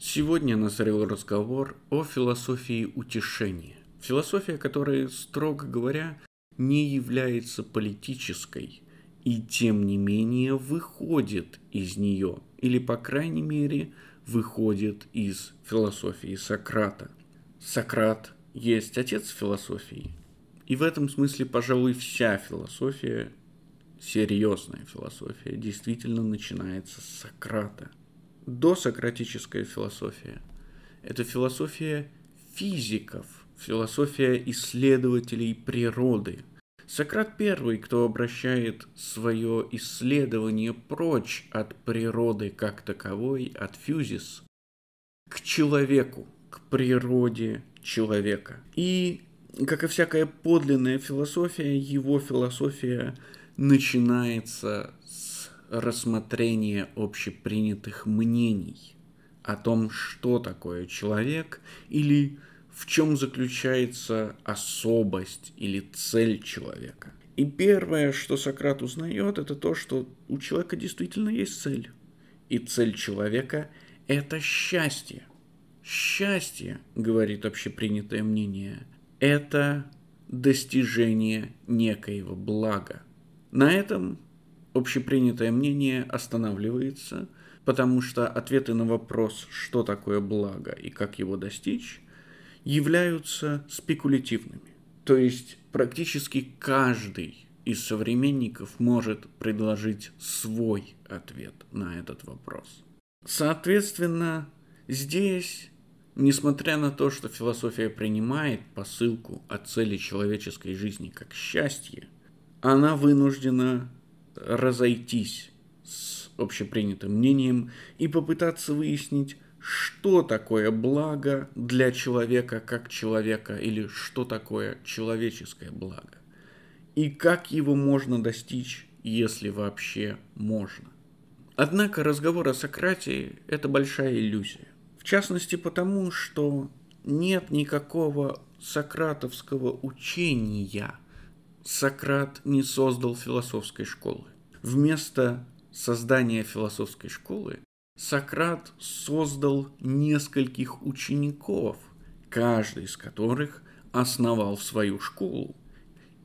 Сегодня назрел разговор о философии утешения. Философия, которая, строго говоря, не является политической и тем не менее выходит из нее, или, по крайней мере, выходит из философии Сократа. Сократ есть отец философии, и в этом смысле, пожалуй, вся философия, серьезная философия, действительно начинается с Сократа досократическая философия. Это философия физиков, философия исследователей природы. Сократ первый, кто обращает свое исследование прочь от природы как таковой, от фьюзис, к человеку, к природе человека. И, как и всякая подлинная философия, его философия начинается рассмотрение общепринятых мнений о том, что такое человек или в чем заключается особость или цель человека. И первое, что Сократ узнает, это то, что у человека действительно есть цель. И цель человека – это счастье. Счастье, говорит общепринятое мнение, это достижение некоего блага. На этом общепринятое мнение останавливается, потому что ответы на вопрос, что такое благо и как его достичь, являются спекулятивными. То есть практически каждый из современников может предложить свой ответ на этот вопрос. Соответственно, здесь, несмотря на то, что философия принимает посылку о цели человеческой жизни как счастье, она вынуждена разойтись с общепринятым мнением и попытаться выяснить, что такое благо для человека как человека или что такое человеческое благо и как его можно достичь, если вообще можно. Однако разговор о Сократе это большая иллюзия. В частности потому, что нет никакого сократовского учения – Сократ не создал философской школы. Вместо создания философской школы Сократ создал нескольких учеников, каждый из которых основал свою школу.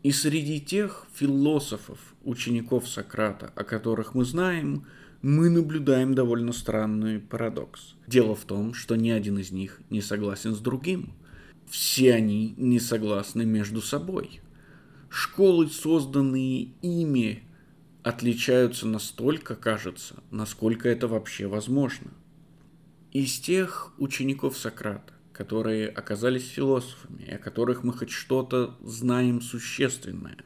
И среди тех философов, учеников Сократа, о которых мы знаем, мы наблюдаем довольно странный парадокс. Дело в том, что ни один из них не согласен с другим. Все они не согласны между собой школы, созданные ими, отличаются настолько, кажется, насколько это вообще возможно. Из тех учеников Сократа, которые оказались философами, о которых мы хоть что-то знаем существенное,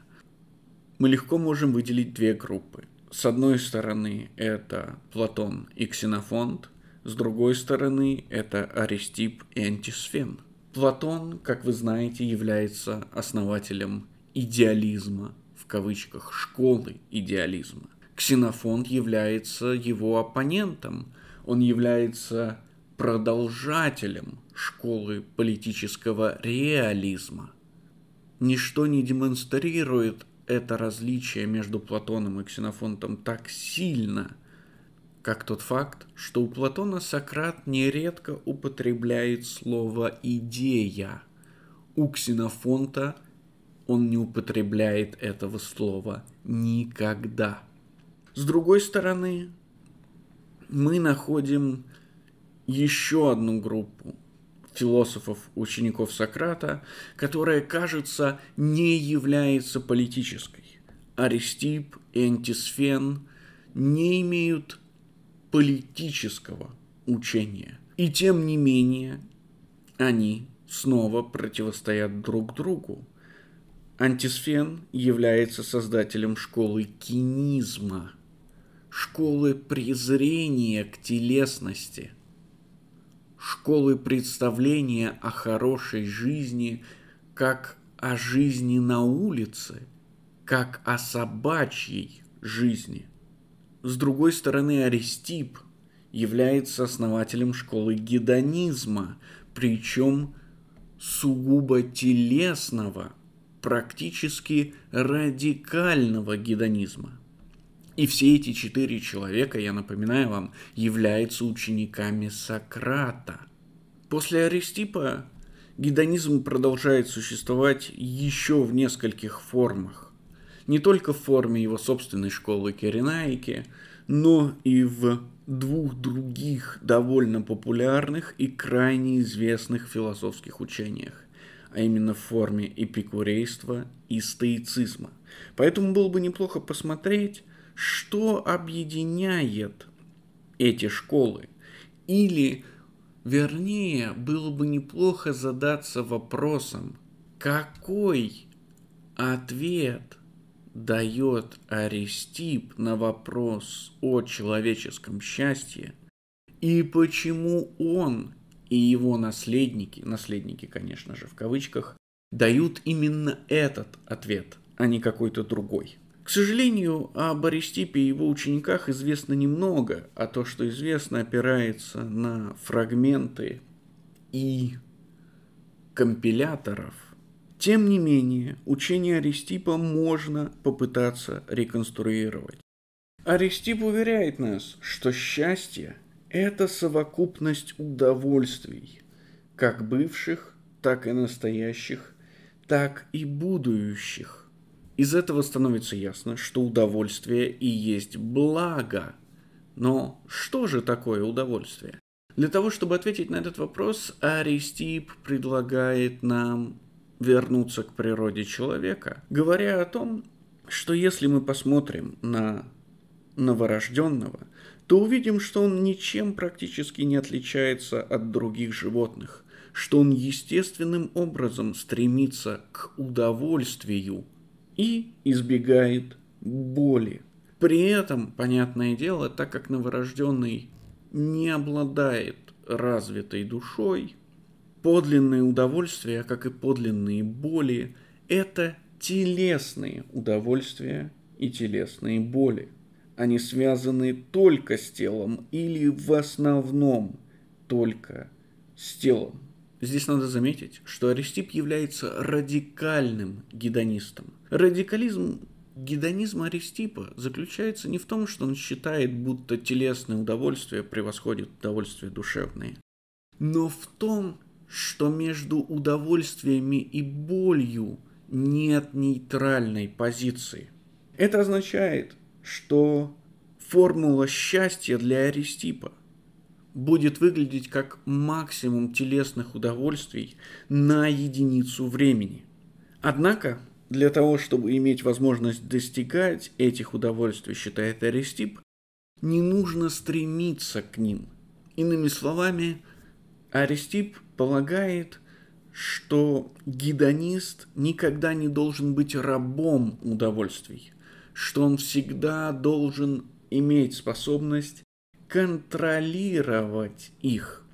мы легко можем выделить две группы. С одной стороны это Платон и Ксенофонт, с другой стороны это Аристип и Антисфен. Платон, как вы знаете, является основателем идеализма, в кавычках, школы идеализма. Ксенофонт является его оппонентом, он является продолжателем школы политического реализма. Ничто не демонстрирует это различие между Платоном и Ксенофонтом так сильно, как тот факт, что у Платона Сократ нередко употребляет слово «идея», у Ксенофонта – он не употребляет этого слова никогда. С другой стороны, мы находим еще одну группу философов, учеников Сократа, которая, кажется, не является политической. Аристип и Антисфен не имеют политического учения. И тем не менее, они снова противостоят друг другу. Антисфен является создателем школы кинизма, школы презрения к телесности, школы представления о хорошей жизни как о жизни на улице, как о собачьей жизни. С другой стороны, Аристип является основателем школы гедонизма, причем сугубо телесного – практически радикального гедонизма. И все эти четыре человека, я напоминаю вам, являются учениками Сократа. После Аристипа гедонизм продолжает существовать еще в нескольких формах. Не только в форме его собственной школы Киренаики, но и в двух других довольно популярных и крайне известных философских учениях а именно в форме эпикурейства и стоицизма. Поэтому было бы неплохо посмотреть, что объединяет эти школы. Или, вернее, было бы неплохо задаться вопросом, какой ответ дает Аристип на вопрос о человеческом счастье и почему он и его наследники, наследники, конечно же, в кавычках, дают именно этот ответ, а не какой-то другой. К сожалению, о Бористипе и его учениках известно немного, а то, что известно, опирается на фрагменты и компиляторов. Тем не менее, учение Аристипа можно попытаться реконструировать. Аристип уверяет нас, что счастье – это совокупность удовольствий, как бывших, так и настоящих, так и будущих. Из этого становится ясно, что удовольствие и есть благо. Но что же такое удовольствие? Для того, чтобы ответить на этот вопрос, Аристип предлагает нам вернуться к природе человека, говоря о том, что если мы посмотрим на новорожденного – то увидим, что он ничем практически не отличается от других животных, что он естественным образом стремится к удовольствию и избегает боли. При этом, понятное дело, так как новорожденный не обладает развитой душой, подлинные удовольствия, как и подлинные боли, это телесные удовольствия и телесные боли – они связаны только с телом или в основном только с телом. Здесь надо заметить, что Аристип является радикальным гедонистом. Радикализм гедонизма Аристипа заключается не в том, что он считает, будто телесное удовольствие превосходит удовольствие душевные, но в том, что между удовольствиями и болью нет нейтральной позиции. Это означает, что формула счастья для Аристипа будет выглядеть как максимум телесных удовольствий на единицу времени. Однако, для того, чтобы иметь возможность достигать этих удовольствий, считает Аристип, не нужно стремиться к ним. Иными словами, Аристип полагает, что гедонист никогда не должен быть рабом удовольствий – что он всегда должен иметь способность контролировать их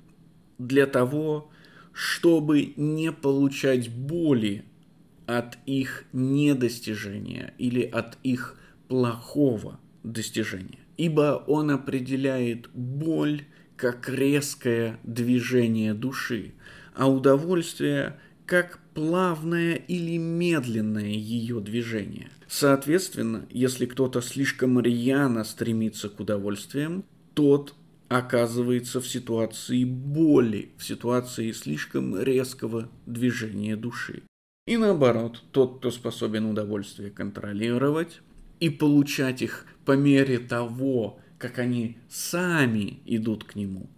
для того, чтобы не получать боли от их недостижения или от их плохого достижения. Ибо он определяет боль как резкое движение души, а удовольствие как плавное или медленное ее движение. Соответственно, если кто-то слишком рьяно стремится к удовольствиям, тот оказывается в ситуации боли, в ситуации слишком резкого движения души. И наоборот, тот, кто способен удовольствие контролировать и получать их по мере того, как они сами идут к нему,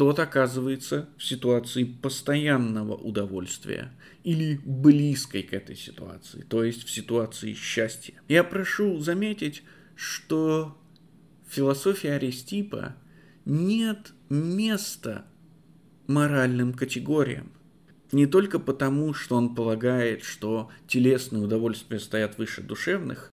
тот оказывается в ситуации постоянного удовольствия или близкой к этой ситуации, то есть в ситуации счастья. Я прошу заметить, что в философии Аристипа нет места моральным категориям. Не только потому, что он полагает, что телесные удовольствия стоят выше душевных,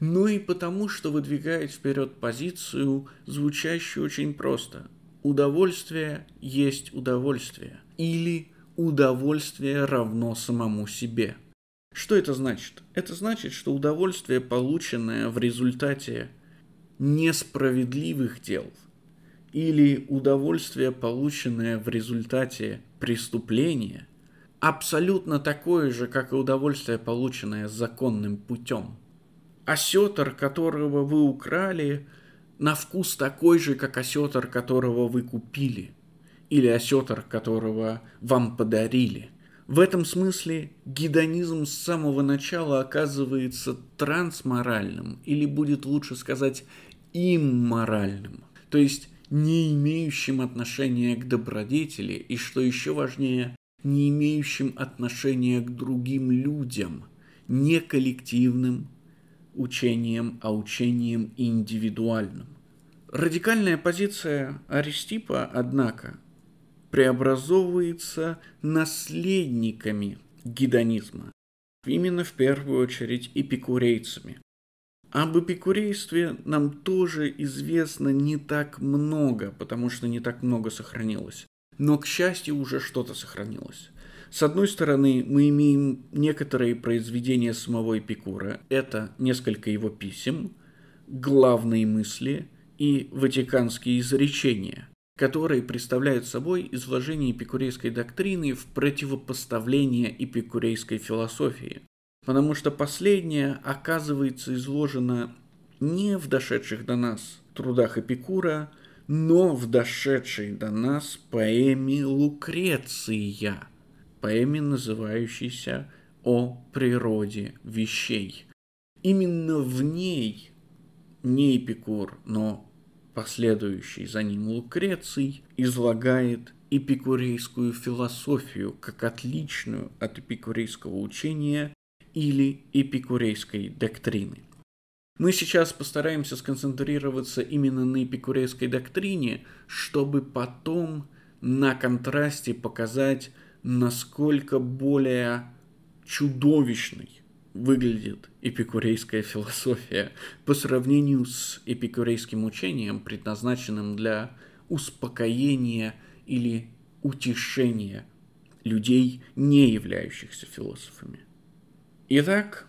но и потому, что выдвигает вперед позицию, звучащую очень просто – удовольствие есть удовольствие. Или удовольствие равно самому себе. Что это значит? Это значит, что удовольствие, полученное в результате несправедливых дел, или удовольствие, полученное в результате преступления, абсолютно такое же, как и удовольствие, полученное законным путем. Осетр, которого вы украли, на вкус такой же, как осетр, которого вы купили, или осетр, которого вам подарили. В этом смысле гедонизм с самого начала оказывается трансморальным, или будет лучше сказать имморальным, то есть не имеющим отношения к добродетели и, что еще важнее, не имеющим отношения к другим людям, не коллективным, учением, а учением индивидуальным. Радикальная позиция Аристипа, однако, преобразовывается наследниками гедонизма, именно в первую очередь эпикурейцами. Об эпикурействе нам тоже известно не так много, потому что не так много сохранилось. Но, к счастью, уже что-то сохранилось. С одной стороны, мы имеем некоторые произведения самого Эпикура. Это несколько его писем, главные мысли и ватиканские изречения, которые представляют собой изложение эпикурейской доктрины в противопоставление эпикурейской философии. Потому что последняя оказывается изложена не в дошедших до нас трудах Эпикура, но в дошедшей до нас поэме «Лукреция», поэме, называющейся «О природе вещей». Именно в ней не Эпикур, но последующий за ним Лукреций излагает эпикурейскую философию как отличную от эпикурейского учения или эпикурейской доктрины. Мы сейчас постараемся сконцентрироваться именно на эпикурейской доктрине, чтобы потом на контрасте показать насколько более чудовищной выглядит эпикурейская философия по сравнению с эпикурейским учением, предназначенным для успокоения или утешения людей, не являющихся философами. Итак,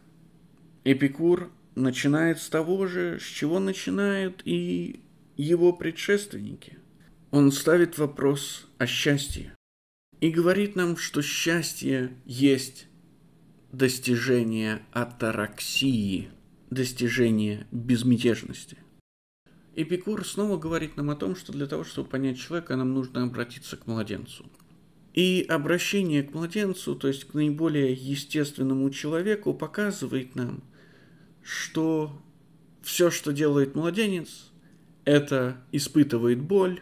Эпикур начинает с того же, с чего начинают и его предшественники. Он ставит вопрос о счастье, и говорит нам, что счастье есть достижение атараксии, достижение безмятежности. Эпикур снова говорит нам о том, что для того, чтобы понять человека, нам нужно обратиться к младенцу. И обращение к младенцу, то есть к наиболее естественному человеку, показывает нам, что все, что делает младенец, это испытывает боль,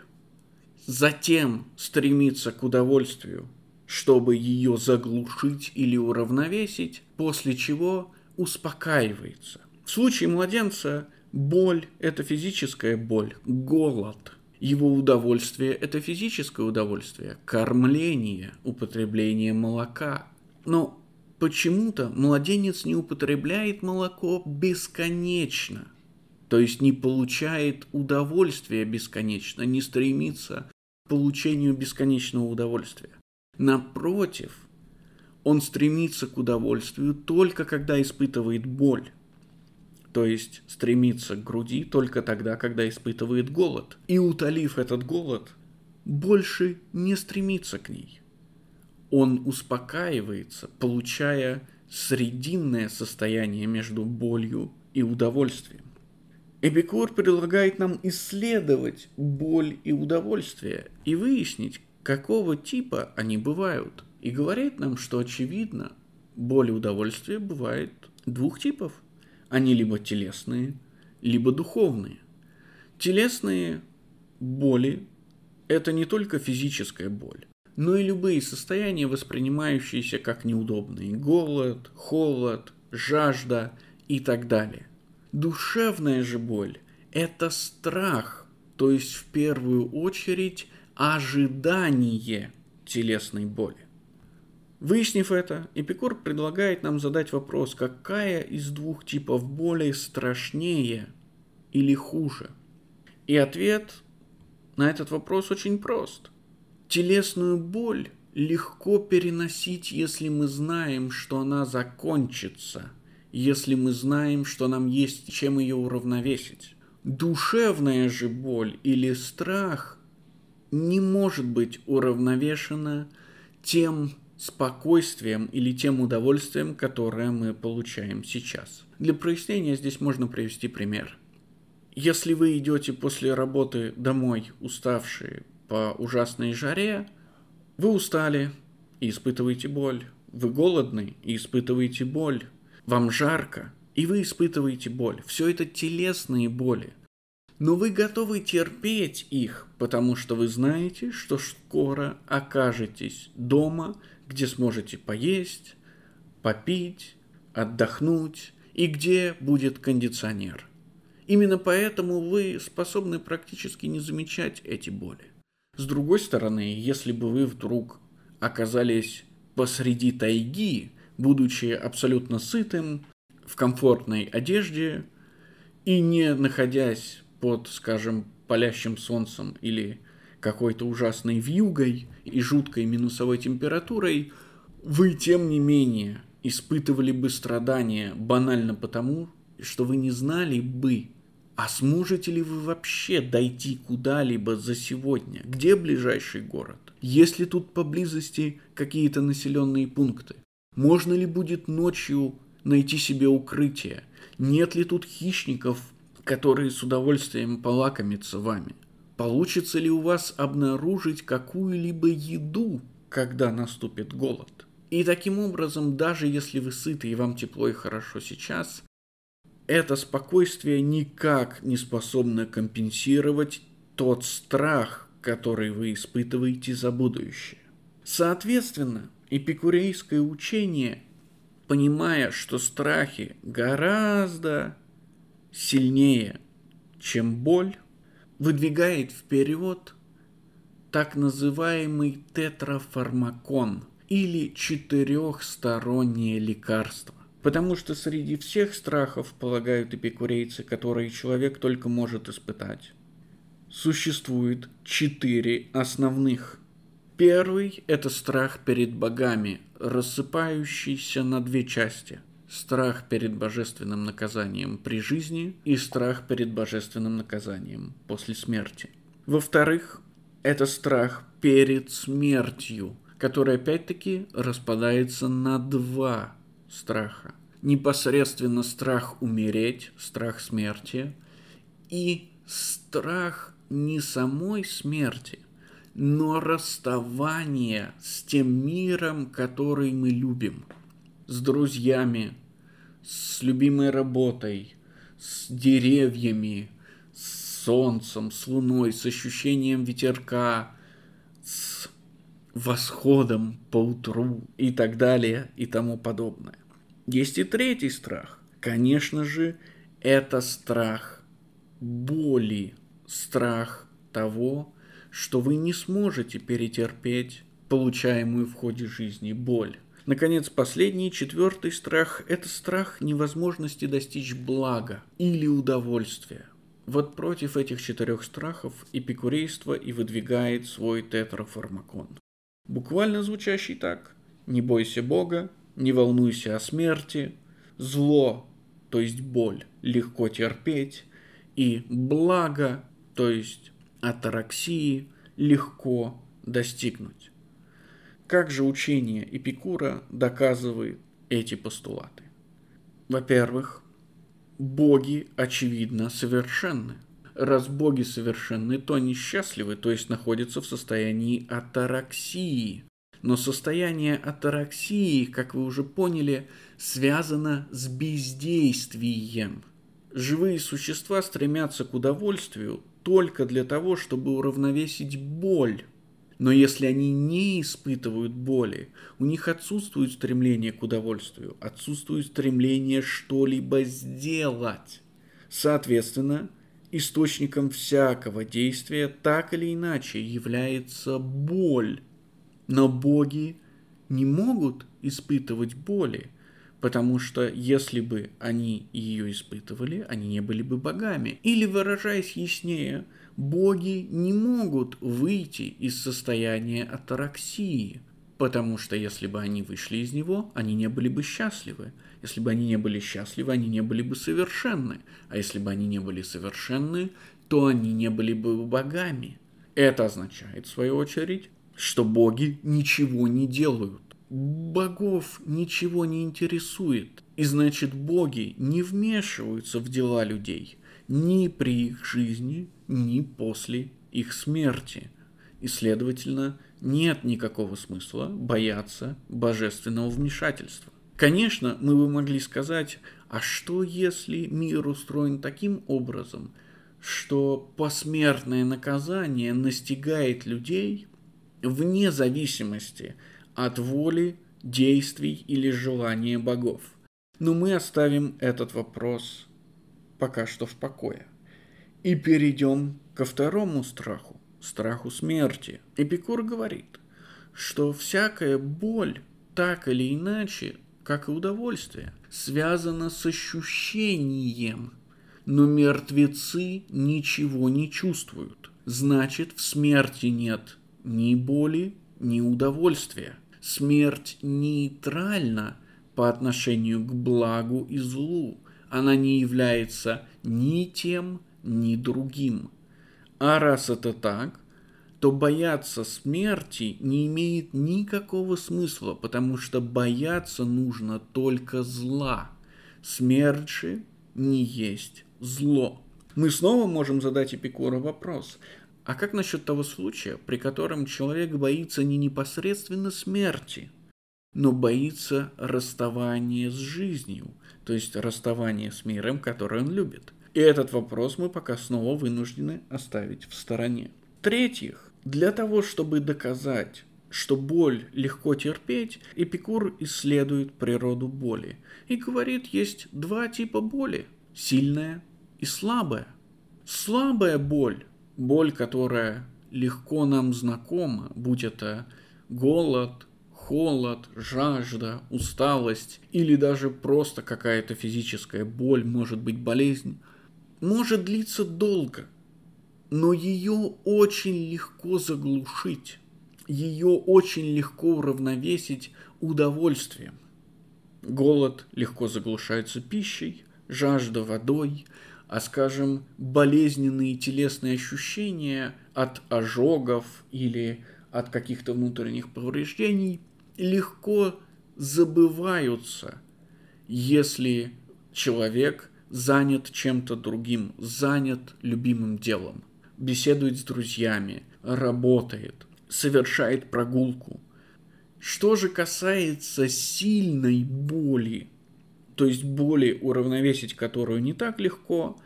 затем стремится к удовольствию, чтобы ее заглушить или уравновесить, после чего успокаивается. В случае младенца боль – это физическая боль, голод. Его удовольствие – это физическое удовольствие, кормление, употребление молока. Но почему-то младенец не употребляет молоко бесконечно, то есть не получает удовольствия бесконечно, не стремится получению бесконечного удовольствия. Напротив, он стремится к удовольствию только когда испытывает боль. То есть стремится к груди только тогда, когда испытывает голод. И утолив этот голод, больше не стремится к ней. Он успокаивается, получая срединное состояние между болью и удовольствием. Эпикур предлагает нам исследовать боль и удовольствие и выяснить, какого типа они бывают. И говорит нам, что очевидно, боль и удовольствие бывают двух типов. Они либо телесные, либо духовные. Телесные боли – это не только физическая боль, но и любые состояния, воспринимающиеся как неудобные – голод, холод, жажда и так далее – Душевная же боль – это страх, то есть в первую очередь ожидание телесной боли. Выяснив это, Эпикур предлагает нам задать вопрос, какая из двух типов боли страшнее или хуже? И ответ на этот вопрос очень прост. Телесную боль легко переносить, если мы знаем, что она закончится – если мы знаем, что нам есть чем ее уравновесить. Душевная же боль или страх не может быть уравновешена тем спокойствием или тем удовольствием, которое мы получаем сейчас. Для прояснения здесь можно привести пример. Если вы идете после работы домой уставшие по ужасной жаре, вы устали и испытываете боль. Вы голодны и испытываете боль. Вам жарко, и вы испытываете боль. Все это телесные боли. Но вы готовы терпеть их, потому что вы знаете, что скоро окажетесь дома, где сможете поесть, попить, отдохнуть и где будет кондиционер. Именно поэтому вы способны практически не замечать эти боли. С другой стороны, если бы вы вдруг оказались посреди тайги, будучи абсолютно сытым, в комфортной одежде и не находясь под, скажем, палящим солнцем или какой-то ужасной вьюгой и жуткой минусовой температурой, вы, тем не менее, испытывали бы страдания банально потому, что вы не знали бы, а сможете ли вы вообще дойти куда-либо за сегодня? Где ближайший город? Есть ли тут поблизости какие-то населенные пункты? Можно ли будет ночью найти себе укрытие? Нет ли тут хищников, которые с удовольствием полакомятся вами? Получится ли у вас обнаружить какую-либо еду, когда наступит голод? И таким образом, даже если вы сыты и вам тепло и хорошо сейчас, это спокойствие никак не способно компенсировать тот страх, который вы испытываете за будущее. Соответственно, эпикурейское учение, понимая, что страхи гораздо сильнее, чем боль, выдвигает вперед так называемый тетрафармакон или четырехстороннее лекарство. Потому что среди всех страхов, полагают эпикурейцы, которые человек только может испытать, существует четыре основных. Первый – это страх перед богами, рассыпающийся на две части. Страх перед божественным наказанием при жизни и страх перед божественным наказанием после смерти. Во-вторых, это страх перед смертью, который опять-таки распадается на два страха. Непосредственно страх умереть, страх смерти и страх не самой смерти, но расставание с тем миром, который мы любим, с друзьями, с любимой работой, с деревьями, с солнцем, с луной, с ощущением ветерка, с восходом по утру и так далее и тому подобное. Есть и третий страх. Конечно же, это страх боли, страх того, что вы не сможете перетерпеть получаемую в ходе жизни боль. Наконец, последний, четвертый страх – это страх невозможности достичь блага или удовольствия. Вот против этих четырех страхов эпикурейство и выдвигает свой тетрафармакон. Буквально звучащий так. Не бойся Бога, не волнуйся о смерти, зло, то есть боль, легко терпеть, и благо, то есть атараксии легко достигнуть. Как же учение Эпикура доказывает эти постулаты? Во-первых, боги, очевидно, совершенны. Раз боги совершенны, то они счастливы, то есть находятся в состоянии атараксии. Но состояние атараксии, как вы уже поняли, связано с бездействием. Живые существа стремятся к удовольствию только для того, чтобы уравновесить боль. Но если они не испытывают боли, у них отсутствует стремление к удовольствию, отсутствует стремление что-либо сделать. Соответственно, источником всякого действия так или иначе является боль. Но боги не могут испытывать боли – Потому что если бы они ее испытывали, они не были бы богами. Или, выражаясь яснее, боги не могут выйти из состояния атараксии. Потому что если бы они вышли из него, они не были бы счастливы. Если бы они не были счастливы, они не были бы совершенны. А если бы они не были совершенны, то они не были бы богами. Это означает, в свою очередь, что боги ничего не делают богов ничего не интересует. И значит, боги не вмешиваются в дела людей ни при их жизни, ни после их смерти. И, следовательно, нет никакого смысла бояться божественного вмешательства. Конечно, мы бы могли сказать, а что если мир устроен таким образом, что посмертное наказание настигает людей вне зависимости от от воли, действий или желания богов. Но мы оставим этот вопрос пока что в покое. И перейдем ко второму страху, страху смерти. Эпикур говорит, что всякая боль так или иначе, как и удовольствие, связана с ощущением, но мертвецы ничего не чувствуют. Значит, в смерти нет ни боли, ни удовольствия – Смерть нейтральна по отношению к благу и злу. Она не является ни тем, ни другим. А раз это так, то бояться смерти не имеет никакого смысла, потому что бояться нужно только зла. Смерть же не есть зло. Мы снова можем задать Эпикуру вопрос, а как насчет того случая, при котором человек боится не непосредственно смерти, но боится расставания с жизнью, то есть расставания с миром, который он любит? И этот вопрос мы пока снова вынуждены оставить в стороне. В-третьих, для того, чтобы доказать, что боль легко терпеть, Эпикур исследует природу боли и говорит, есть два типа боли – сильная и слабая. Слабая боль боль, которая легко нам знакома, будь это голод, холод, жажда, усталость или даже просто какая-то физическая боль, может быть болезнь, может длиться долго, но ее очень легко заглушить, ее очень легко уравновесить удовольствием. Голод легко заглушается пищей, жажда водой – а, скажем, болезненные телесные ощущения от ожогов или от каких-то внутренних повреждений легко забываются, если человек занят чем-то другим, занят любимым делом, беседует с друзьями, работает, совершает прогулку. Что же касается сильной боли, то есть боли уравновесить которую не так легко.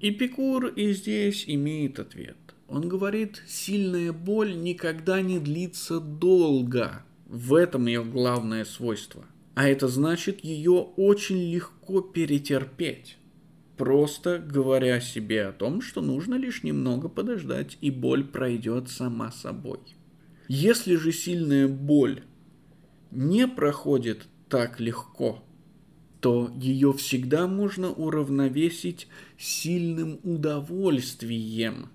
Эпикур и здесь имеет ответ. Он говорит, сильная боль никогда не длится долго. В этом ее главное свойство. А это значит, ее очень легко перетерпеть. Просто говоря себе о том, что нужно лишь немного подождать, и боль пройдет сама собой. Если же сильная боль не проходит так легко – то ее всегда можно уравновесить сильным удовольствием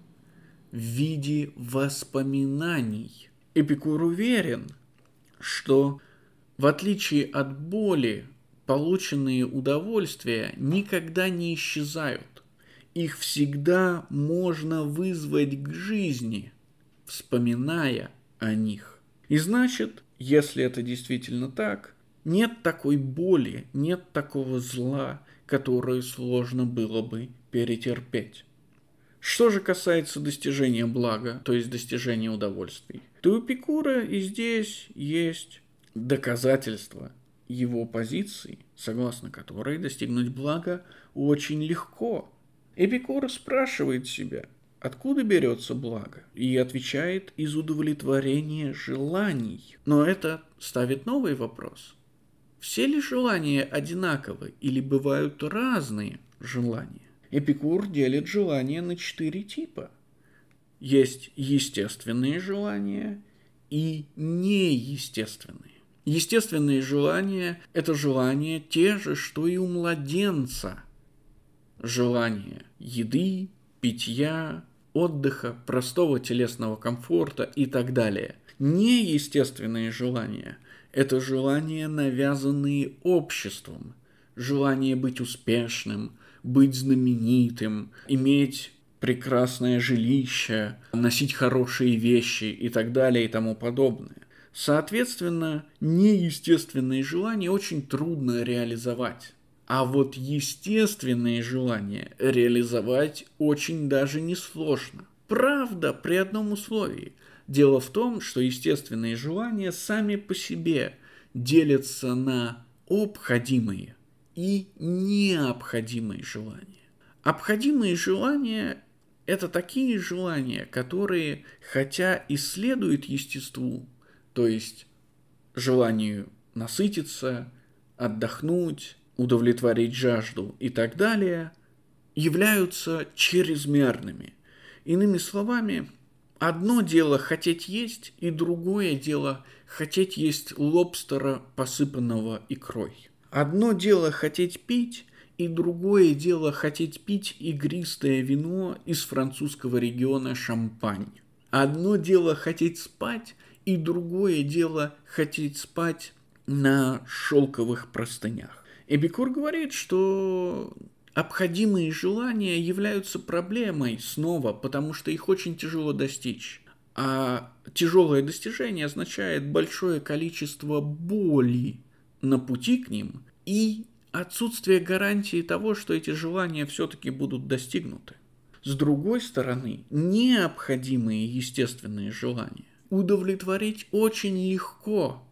в виде воспоминаний. Эпикур уверен, что в отличие от боли, полученные удовольствия никогда не исчезают. Их всегда можно вызвать к жизни, вспоминая о них. И значит, если это действительно так, нет такой боли, нет такого зла, которое сложно было бы перетерпеть. Что же касается достижения блага, то есть достижения удовольствий, то у Пикура и здесь есть доказательства его позиции, согласно которой достигнуть блага очень легко. Эпикур спрашивает себя, откуда берется благо, и отвечает из удовлетворения желаний. Но это ставит новый вопрос. Все ли желания одинаковы или бывают разные желания? Эпикур делит желания на четыре типа. Есть естественные желания и неестественные. Естественные желания – это желания те же, что и у младенца. Желания еды, питья, отдыха, простого телесного комфорта и так далее. Неестественные желания это желания, навязанные обществом. Желание быть успешным, быть знаменитым, иметь прекрасное жилище, носить хорошие вещи и так далее и тому подобное. Соответственно, неестественные желания очень трудно реализовать. А вот естественные желания реализовать очень даже несложно. Правда, при одном условии – Дело в том, что естественные желания сами по себе делятся на обходимые и необходимые желания. Обходимые желания – это такие желания, которые, хотя и следуют естеству, то есть желанию насытиться, отдохнуть, удовлетворить жажду и так далее, являются чрезмерными. Иными словами, Одно дело хотеть есть, и другое дело хотеть есть лобстера, посыпанного икрой. Одно дело хотеть пить, и другое дело хотеть пить игристое вино из французского региона Шампань. Одно дело хотеть спать, и другое дело хотеть спать на шелковых простынях. Эбикур говорит, что Обходимые желания являются проблемой снова, потому что их очень тяжело достичь. А тяжелое достижение означает большое количество боли на пути к ним и отсутствие гарантии того, что эти желания все-таки будут достигнуты. С другой стороны, необходимые естественные желания удовлетворить очень легко,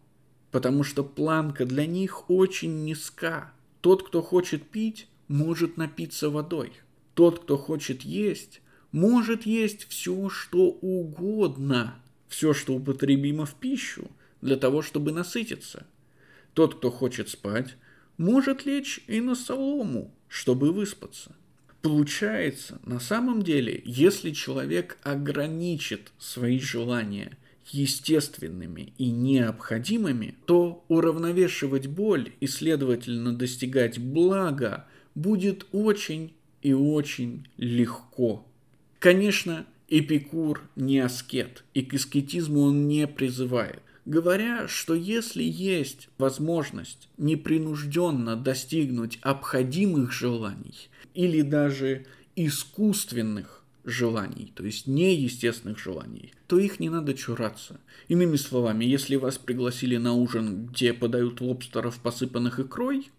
потому что планка для них очень низка. Тот, кто хочет пить, может напиться водой. Тот, кто хочет есть, может есть все, что угодно, все, что употребимо в пищу, для того, чтобы насытиться. Тот, кто хочет спать, может лечь и на солому, чтобы выспаться. Получается, на самом деле, если человек ограничит свои желания естественными и необходимыми, то уравновешивать боль и, следовательно, достигать блага будет очень и очень легко. Конечно, Эпикур не аскет, и к аскетизму он не призывает говоря, что если есть возможность непринужденно достигнуть обходимых желаний или даже искусственных желаний, то есть неестественных желаний, то их не надо чураться. Иными словами, если вас пригласили на ужин, где подают лобстеров, посыпанных икрой –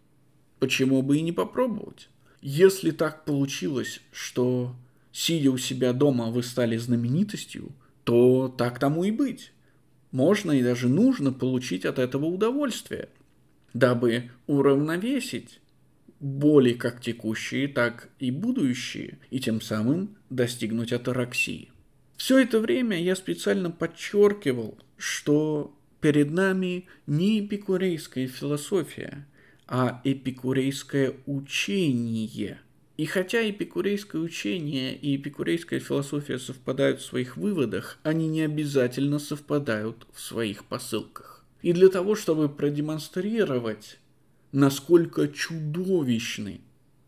почему бы и не попробовать? Если так получилось, что сидя у себя дома вы стали знаменитостью, то так тому и быть. Можно и даже нужно получить от этого удовольствие, дабы уравновесить боли как текущие, так и будущие, и тем самым достигнуть атараксии. Все это время я специально подчеркивал, что перед нами не эпикурейская философия, а эпикурейское учение. И хотя эпикурейское учение и эпикурейская философия совпадают в своих выводах, они не обязательно совпадают в своих посылках. И для того, чтобы продемонстрировать, насколько чудовищны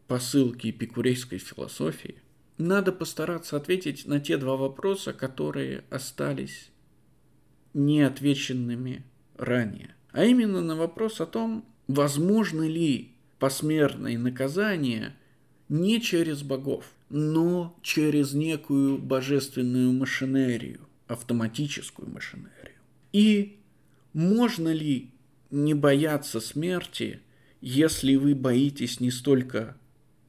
посылки эпикурейской философии, надо постараться ответить на те два вопроса, которые остались неотвеченными ранее. А именно на вопрос о том, возможно ли посмертное наказание не через богов, но через некую божественную машинерию, автоматическую машинерию. И можно ли не бояться смерти, если вы боитесь не столько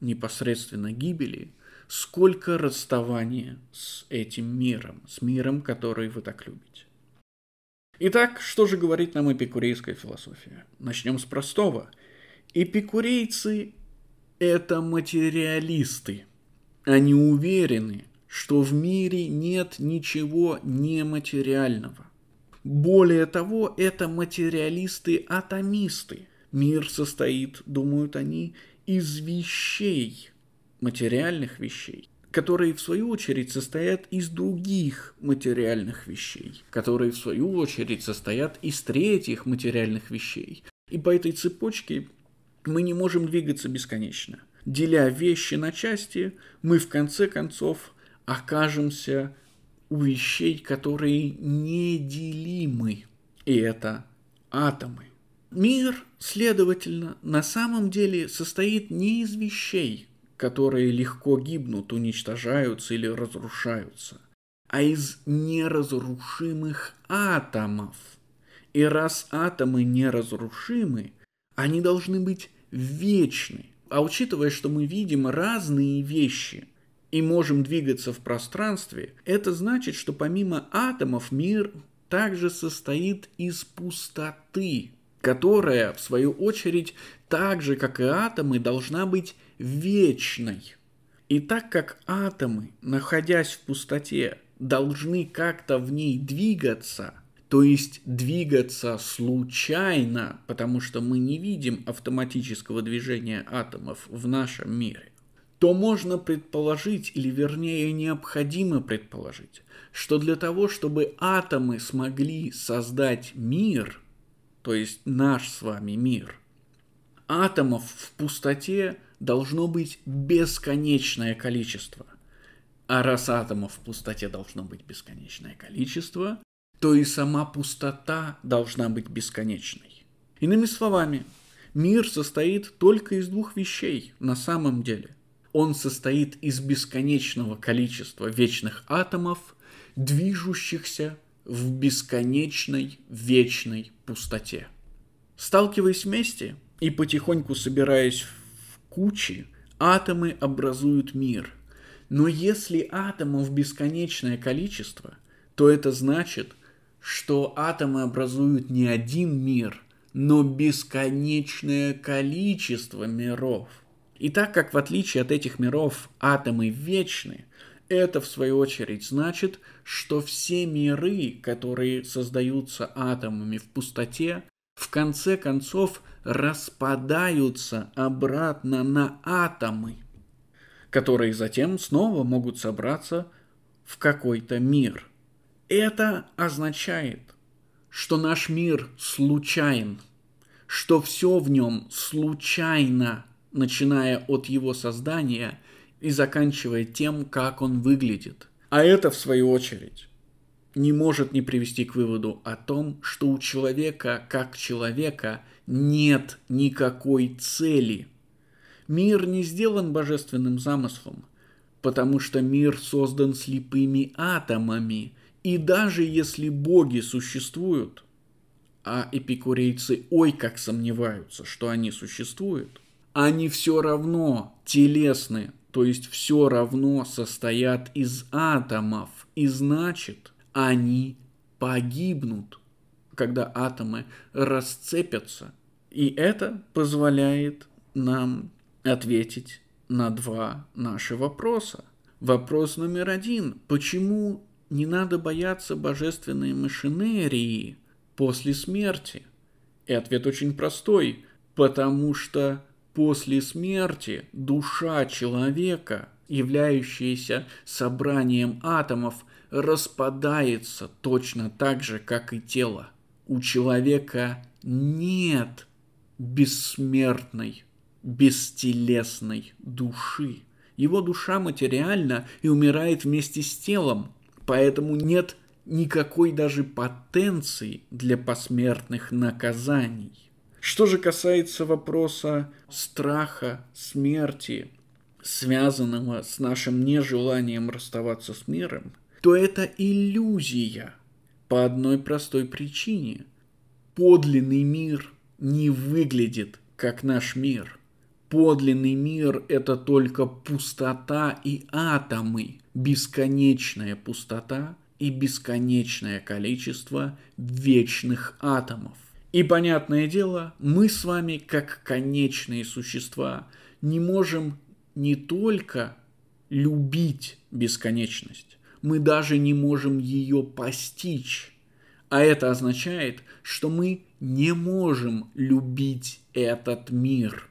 непосредственно гибели, сколько расставания с этим миром, с миром, который вы так любите? Итак, что же говорит нам эпикурейская философия? Начнем с простого. Эпикурейцы – это материалисты. Они уверены, что в мире нет ничего нематериального. Более того, это материалисты-атомисты. Мир состоит, думают они, из вещей, материальных вещей которые в свою очередь состоят из других материальных вещей, которые в свою очередь состоят из третьих материальных вещей. И по этой цепочке мы не можем двигаться бесконечно. Деля вещи на части, мы в конце концов окажемся у вещей, которые неделимы. И это атомы. Мир, следовательно, на самом деле состоит не из вещей, которые легко гибнут, уничтожаются или разрушаются, а из неразрушимых атомов. И раз атомы неразрушимы, они должны быть вечны. А учитывая, что мы видим разные вещи и можем двигаться в пространстве, это значит, что помимо атомов мир также состоит из пустоты, которая, в свою очередь, так же, как и атомы, должна быть вечной. И так как атомы, находясь в пустоте, должны как-то в ней двигаться, то есть двигаться случайно, потому что мы не видим автоматического движения атомов в нашем мире, то можно предположить, или вернее необходимо предположить, что для того, чтобы атомы смогли создать мир, то есть наш с вами мир, атомов в пустоте должно быть бесконечное количество. А раз атомов в пустоте должно быть бесконечное количество, то и сама пустота должна быть бесконечной. Иными словами, мир состоит только из двух вещей на самом деле. Он состоит из бесконечного количества вечных атомов, движущихся в бесконечной вечной пустоте. Сталкиваясь вместе и потихоньку собираясь в кучи атомы образуют мир. Но если атомов бесконечное количество, то это значит, что атомы образуют не один мир, но бесконечное количество миров. И так как в отличие от этих миров атомы вечны, это в свою очередь значит, что все миры, которые создаются атомами в пустоте, в конце концов распадаются обратно на атомы, которые затем снова могут собраться в какой-то мир. Это означает, что наш мир случайен, что все в нем случайно, начиная от его создания и заканчивая тем, как он выглядит. А это, в свою очередь, не может не привести к выводу о том, что у человека как человека нет никакой цели. Мир не сделан божественным замыслом, потому что мир создан слепыми атомами, и даже если боги существуют, а эпикурейцы ой как сомневаются, что они существуют, они все равно телесны, то есть все равно состоят из атомов, и значит – они погибнут, когда атомы расцепятся. И это позволяет нам ответить на два наши вопроса. Вопрос номер один. Почему не надо бояться божественной машинерии после смерти? И ответ очень простой. Потому что после смерти душа человека, являющаяся собранием атомов, распадается точно так же, как и тело. У человека нет бессмертной, бестелесной души. Его душа материальна и умирает вместе с телом, поэтому нет никакой даже потенции для посмертных наказаний. Что же касается вопроса страха смерти, связанного с нашим нежеланием расставаться с миром, то это иллюзия по одной простой причине. Подлинный мир не выглядит как наш мир. Подлинный мир – это только пустота и атомы, бесконечная пустота и бесконечное количество вечных атомов. И понятное дело, мы с вами, как конечные существа, не можем не только любить бесконечность, мы даже не можем ее постичь. А это означает, что мы не можем любить этот мир.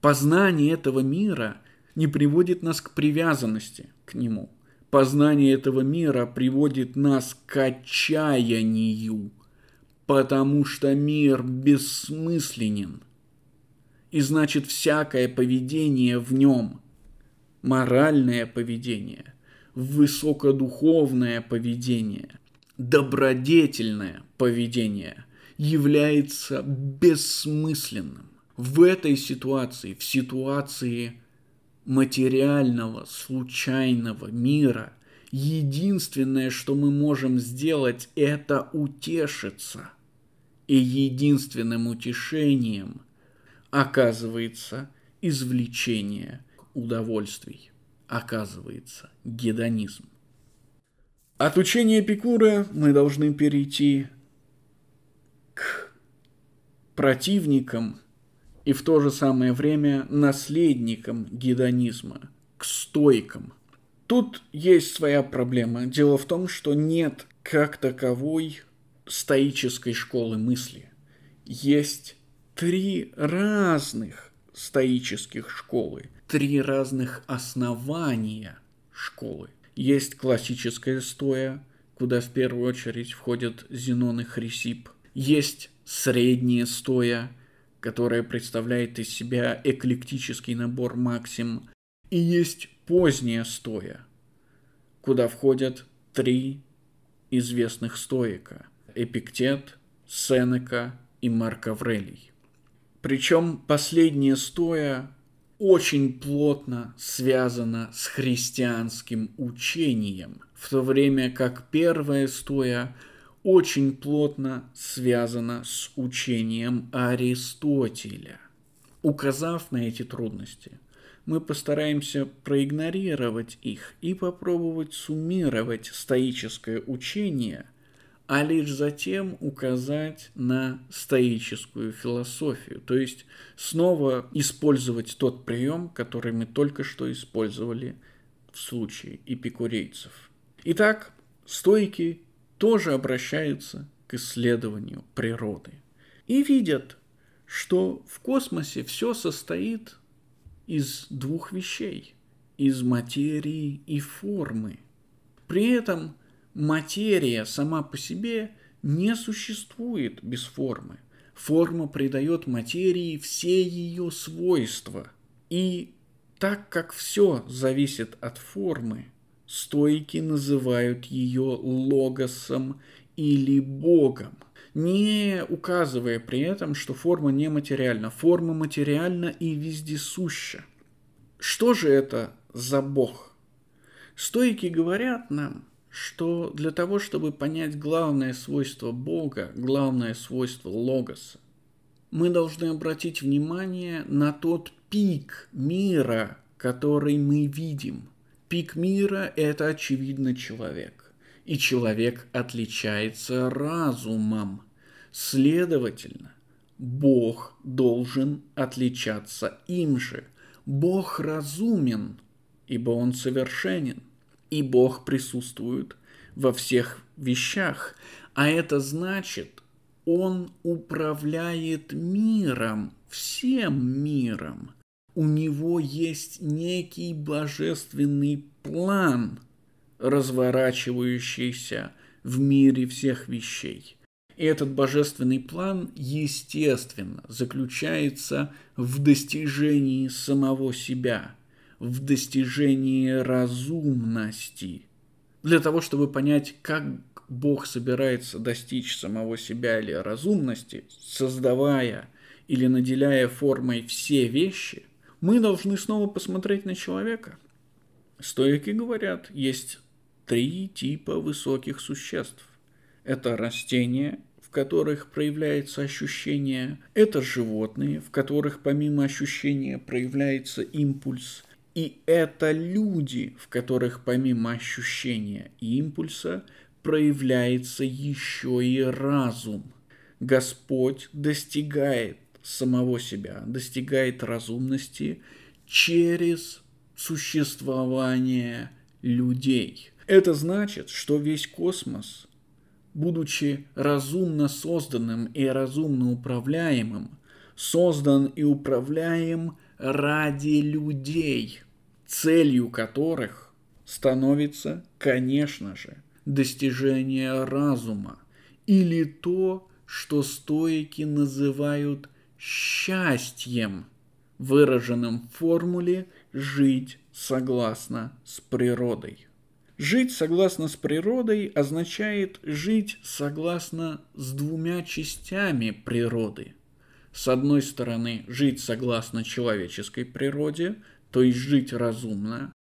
Познание этого мира не приводит нас к привязанности к нему. Познание этого мира приводит нас к отчаянию, потому что мир бессмысленен. И значит всякое поведение в нем, моральное поведение – высокодуховное поведение, добродетельное поведение является бессмысленным. В этой ситуации, в ситуации материального, случайного мира, единственное, что мы можем сделать, это утешиться. И единственным утешением оказывается извлечение удовольствий оказывается гедонизм. От учения Пикура мы должны перейти к противникам и в то же самое время наследникам гедонизма, к стойкам. Тут есть своя проблема. Дело в том, что нет как таковой стоической школы мысли. Есть три разных стоических школы – три разных основания школы. Есть классическая стоя, куда в первую очередь входят Зенон и Хрисип. Есть средняя стоя, которая представляет из себя эклектический набор максим. И есть поздняя стоя, куда входят три известных стоика – Эпиктет, Сенека и Марк Аврелий. Причем последняя стоя очень плотно связано с христианским учением, в то время как первая стоя очень плотно связана с учением Аристотеля. Указав на эти трудности, мы постараемся проигнорировать их и попробовать суммировать стоическое учение – а лишь затем указать на стоическую философию, то есть снова использовать тот прием, который мы только что использовали в случае эпикурейцев. Итак, стойки тоже обращаются к исследованию природы и видят, что в космосе все состоит из двух вещей – из материи и формы. При этом материя сама по себе не существует без формы. Форма придает материи все ее свойства. И так как все зависит от формы, стойки называют ее логосом или богом, не указывая при этом, что форма нематериальна. Форма материальна и вездесуща. Что же это за бог? Стойки говорят нам, что для того, чтобы понять главное свойство Бога, главное свойство Логоса, мы должны обратить внимание на тот пик мира, который мы видим. Пик мира – это, очевидно, человек. И человек отличается разумом. Следовательно, Бог должен отличаться им же. Бог разумен, ибо Он совершенен и Бог присутствует во всех вещах. А это значит, Он управляет миром, всем миром. У Него есть некий божественный план, разворачивающийся в мире всех вещей. И этот божественный план, естественно, заключается в достижении самого себя – в достижении разумности. Для того, чтобы понять, как Бог собирается достичь самого себя или разумности, создавая или наделяя формой все вещи, мы должны снова посмотреть на человека. Стоики говорят, есть три типа высоких существ. Это растения, в которых проявляется ощущение, это животные, в которых помимо ощущения проявляется импульс, и это люди, в которых помимо ощущения и импульса проявляется еще и разум. Господь достигает самого себя, достигает разумности через существование людей. Это значит, что весь космос, будучи разумно созданным и разумно управляемым, создан и управляем – ради людей, целью которых становится, конечно же, достижение разума или то, что стоики называют счастьем, выраженным в формуле «жить согласно с природой». Жить согласно с природой означает жить согласно с двумя частями природы – с одной стороны, жить согласно человеческой природе, то есть жить разумно,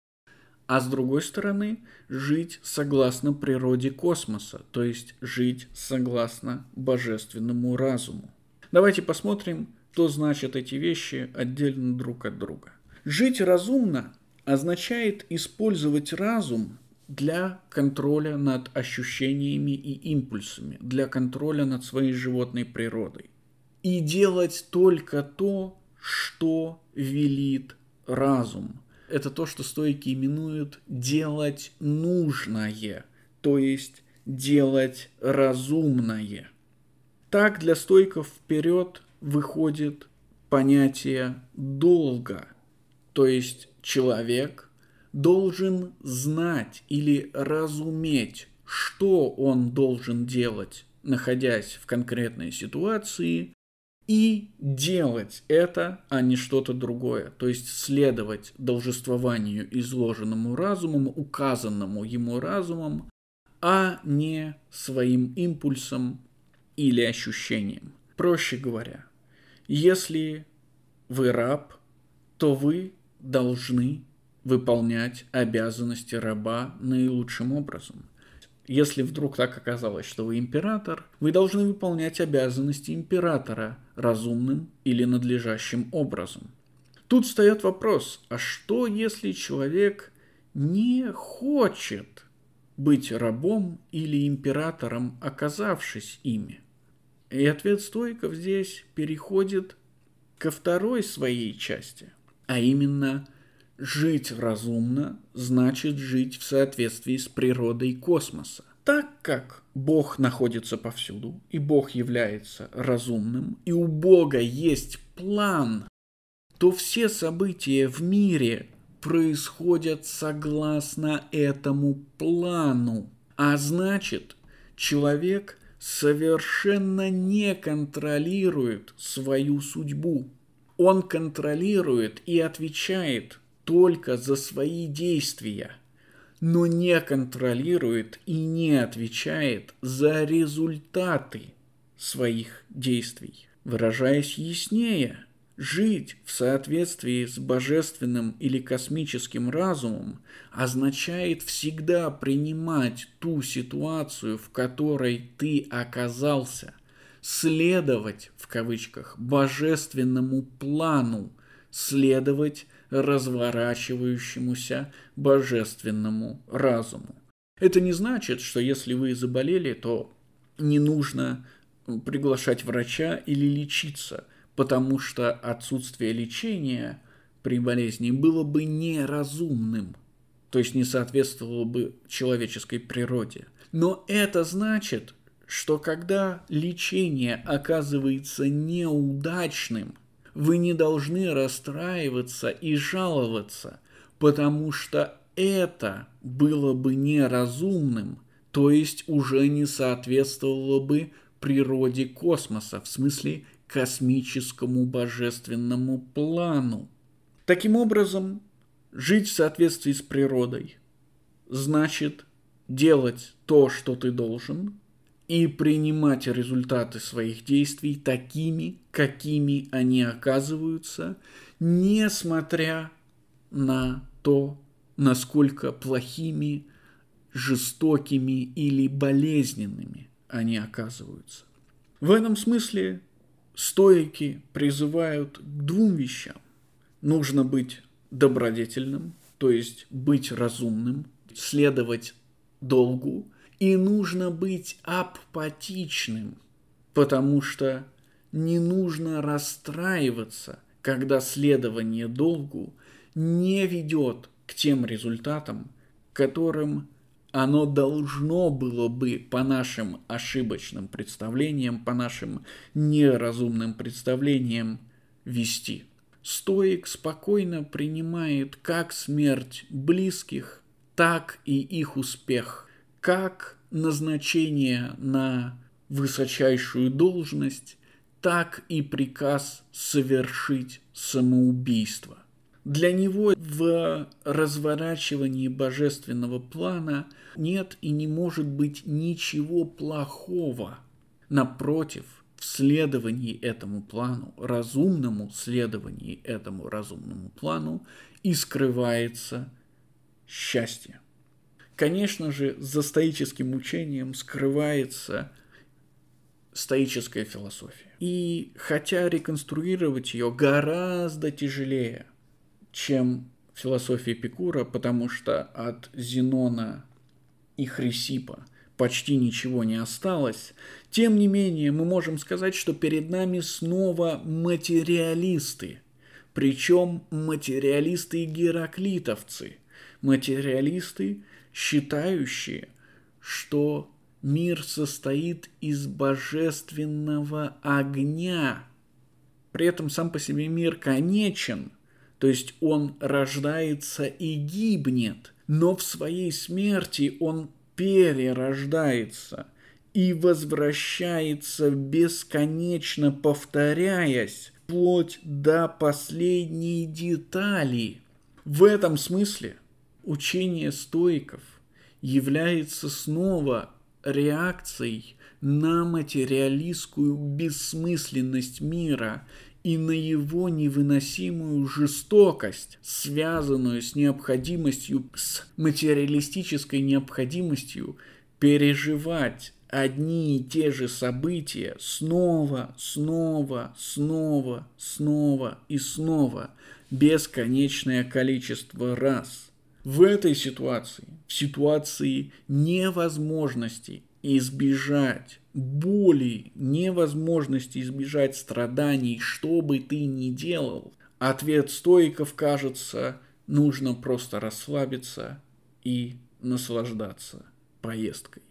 а с другой стороны, жить согласно природе космоса, то есть жить согласно божественному разуму. Давайте посмотрим, что значат эти вещи отдельно друг от друга. Жить разумно означает использовать разум для контроля над ощущениями и импульсами, для контроля над своей животной природой и делать только то, что велит разум. Это то, что стойки именуют делать нужное, то есть делать разумное. Так для стойков вперед выходит понятие долга, то есть человек должен знать или разуметь, что он должен делать, находясь в конкретной ситуации и делать это, а не что-то другое. То есть следовать должествованию, изложенному разумом, указанному ему разумом, а не своим импульсом или ощущением. Проще говоря, если вы раб, то вы должны выполнять обязанности раба наилучшим образом – если вдруг так оказалось, что вы император, вы должны выполнять обязанности императора разумным или надлежащим образом. Тут встает вопрос, а что если человек не хочет быть рабом или императором, оказавшись ими? И ответ стойков здесь переходит ко второй своей части, а именно – Жить разумно значит жить в соответствии с природой космоса. Так как Бог находится повсюду, и Бог является разумным, и у Бога есть план, то все события в мире происходят согласно этому плану. А значит, человек совершенно не контролирует свою судьбу. Он контролирует и отвечает только за свои действия, но не контролирует и не отвечает за результаты своих действий. Выражаясь яснее, жить в соответствии с божественным или космическим разумом означает всегда принимать ту ситуацию, в которой ты оказался, следовать в кавычках божественному плану, следовать разворачивающемуся божественному разуму. Это не значит, что если вы заболели, то не нужно э, приглашать врача или лечиться, потому что отсутствие лечения при болезни было бы неразумным, то есть не соответствовало бы человеческой природе. Но это значит, что когда лечение оказывается неудачным – вы не должны расстраиваться и жаловаться, потому что это было бы неразумным, то есть уже не соответствовало бы природе космоса, в смысле космическому божественному плану. Таким образом, жить в соответствии с природой значит делать то, что ты должен, и принимать результаты своих действий такими, какими они оказываются, несмотря на то, насколько плохими, жестокими или болезненными они оказываются. В этом смысле стойки призывают к двум вещам. Нужно быть добродетельным, то есть быть разумным, следовать долгу – и нужно быть апатичным, потому что не нужно расстраиваться, когда следование долгу не ведет к тем результатам, которым оно должно было бы по нашим ошибочным представлениям, по нашим неразумным представлениям вести. Стоик спокойно принимает как смерть близких, так и их успех – как назначение на высочайшую должность, так и приказ совершить самоубийство. Для него в разворачивании божественного плана нет и не может быть ничего плохого. Напротив, в следовании этому плану, разумному следовании этому разумному плану и скрывается счастье. Конечно же, за стоическим учением скрывается стоическая философия. И хотя реконструировать ее гораздо тяжелее, чем философия Пикура, потому что от Зенона и Хрисипа почти ничего не осталось, тем не менее мы можем сказать, что перед нами снова материалисты, причем материалисты и гераклитовцы, материалисты, считающие, что мир состоит из божественного огня. При этом сам по себе мир конечен, то есть он рождается и гибнет, но в своей смерти он перерождается и возвращается бесконечно повторяясь, вплоть до последней детали. В этом смысле – учение стоиков является снова реакцией на материалистскую бессмысленность мира и на его невыносимую жестокость, связанную с необходимостью, с материалистической необходимостью переживать одни и те же события снова, снова, снова, снова и снова бесконечное количество раз – в этой ситуации, в ситуации невозможности избежать боли, невозможности избежать страданий, что бы ты ни делал, ответ стоиков кажется, нужно просто расслабиться и наслаждаться поездкой.